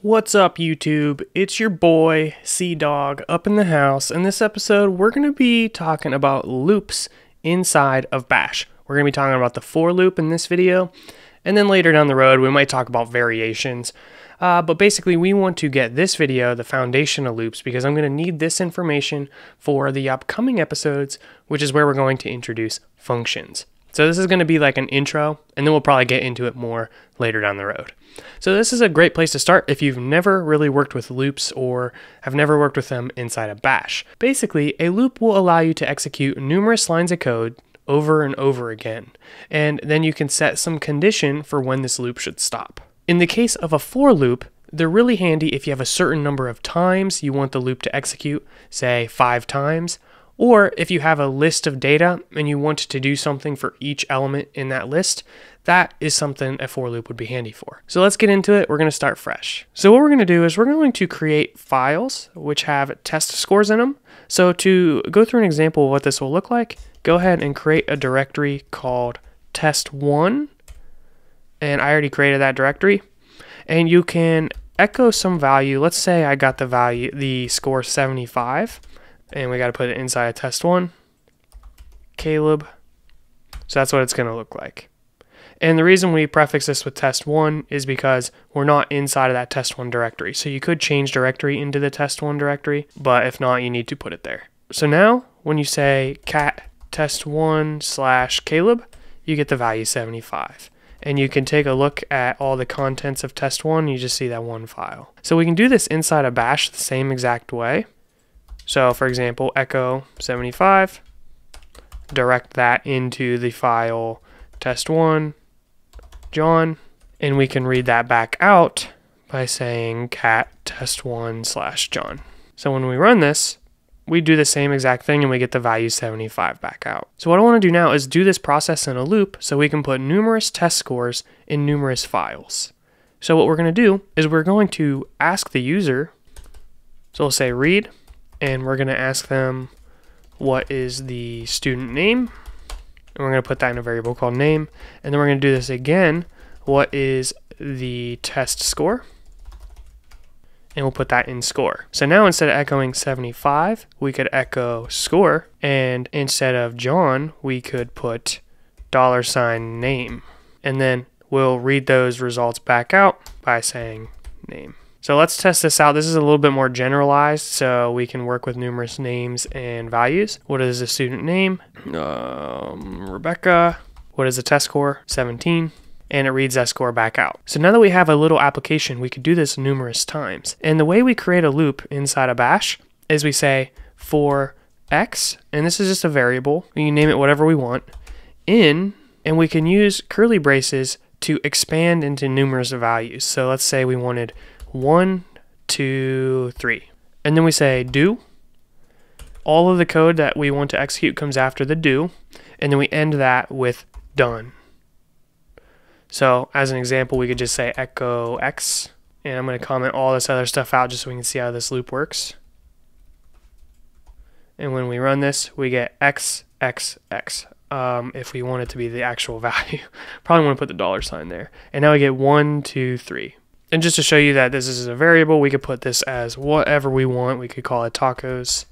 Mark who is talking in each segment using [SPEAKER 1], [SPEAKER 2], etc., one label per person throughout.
[SPEAKER 1] What's up, YouTube? It's your boy, Sea Dog, up in the house. In this episode, we're going to be talking about loops inside of Bash. We're going to be talking about the for loop in this video, and then later down the road, we might talk about variations. Uh, but basically, we want to get this video the foundation of loops because I'm going to need this information for the upcoming episodes, which is where we're going to introduce functions. So this is going to be like an intro, and then we'll probably get into it more later down the road. So this is a great place to start if you've never really worked with loops or have never worked with them inside a bash. Basically, a loop will allow you to execute numerous lines of code over and over again, and then you can set some condition for when this loop should stop. In the case of a for loop, they're really handy if you have a certain number of times you want the loop to execute, say five times, or if you have a list of data and you want to do something for each element in that list, that is something a for loop would be handy for. So let's get into it. We're going to start fresh. So what we're going to do is we're going to create files which have test scores in them. So to go through an example of what this will look like, go ahead and create a directory called test1. And I already created that directory. And you can echo some value. Let's say I got the value, the score 75 and we got to put it inside test one, Caleb. So that's what it's going to look like. And the reason we prefix this with test one is because we're not inside of that test one directory. So you could change directory into the test one directory, but if not, you need to put it there. So now when you say cat test one slash Caleb, you get the value 75 and you can take a look at all the contents of test one. You just see that one file. So we can do this inside a bash the same exact way. So for example, echo 75, direct that into the file test1, John, and we can read that back out by saying cat test1 slash John. So when we run this, we do the same exact thing and we get the value 75 back out. So what I wanna do now is do this process in a loop so we can put numerous test scores in numerous files. So what we're gonna do is we're going to ask the user, so we'll say read and we're going to ask them what is the student name and we're going to put that in a variable called name and then we're going to do this again what is the test score and we'll put that in score. So now instead of echoing 75, we could echo score, and instead of John, we could put dollar sign name. And then we'll read those results back out by saying name. So let's test this out. This is a little bit more generalized, so we can work with numerous names and values. What is the student name? Um, Rebecca. What is the test score? 17 and it reads that score back out. So now that we have a little application, we could do this numerous times. And the way we create a loop inside a bash is we say for x, and this is just a variable, we can name it whatever we want, in, and we can use curly braces to expand into numerous values. So let's say we wanted one, two, three. And then we say do. All of the code that we want to execute comes after the do, and then we end that with done. So as an example, we could just say echo x, and I'm going to comment all this other stuff out just so we can see how this loop works. And when we run this, we get x, x, x. Um, if we want it to be the actual value. Probably want to put the dollar sign there. And now we get one, two, three and just to show you that this is a variable, we could put this as whatever we want. We could call it tacos.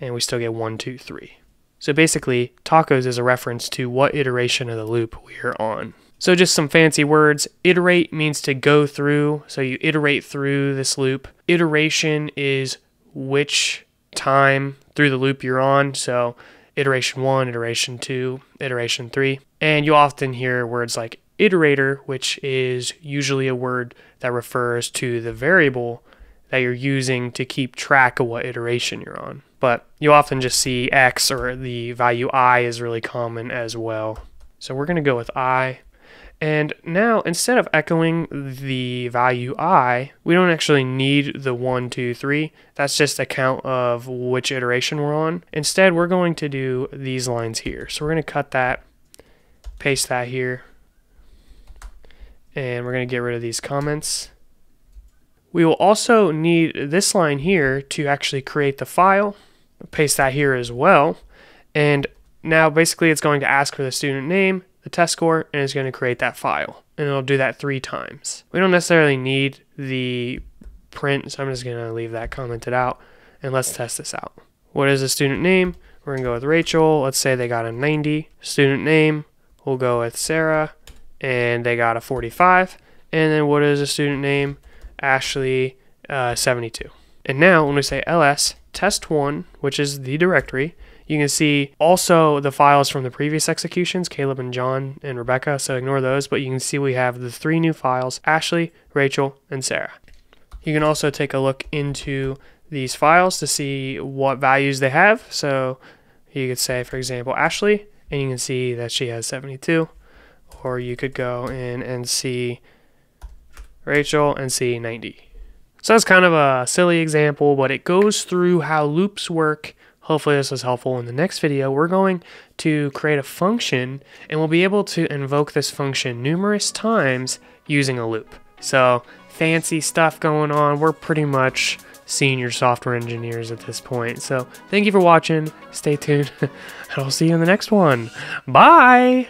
[SPEAKER 1] And we still get one, two, three. So basically, tacos is a reference to what iteration of the loop we are on. So just some fancy words. Iterate means to go through. So you iterate through this loop. Iteration is which time through the loop you're on. So iteration one, iteration two, iteration three. And you often hear words like iterator, which is usually a word that refers to the variable that you're using to keep track of what iteration you're on. But you often just see x or the value i is really common as well. So we're going to go with i. And now instead of echoing the value i, we don't actually need the 1, 2, 3. That's just a count of which iteration we're on. Instead, we're going to do these lines here. So we're going to cut that, paste that here. And we're going to get rid of these comments. We will also need this line here to actually create the file. Paste that here as well. And now basically it's going to ask for the student name, the test score, and it's going to create that file. And it'll do that three times. We don't necessarily need the print, so I'm just going to leave that commented out. And let's test this out. What is the student name? We're going to go with Rachel. Let's say they got a 90. Student name, we'll go with Sarah and they got a 45. And then what is the student name? Ashley uh, 72. And now when we say ls test1, which is the directory, you can see also the files from the previous executions, Caleb and John and Rebecca, so ignore those, but you can see we have the three new files, Ashley, Rachel, and Sarah. You can also take a look into these files to see what values they have. So you could say, for example, Ashley, and you can see that she has 72 or you could go in and see Rachel and see 90. So that's kind of a silly example, but it goes through how loops work. Hopefully this was helpful. In the next video, we're going to create a function and we'll be able to invoke this function numerous times using a loop. So fancy stuff going on. We're pretty much senior software engineers at this point. So thank you for watching. Stay tuned. and I'll see you in the next one. Bye.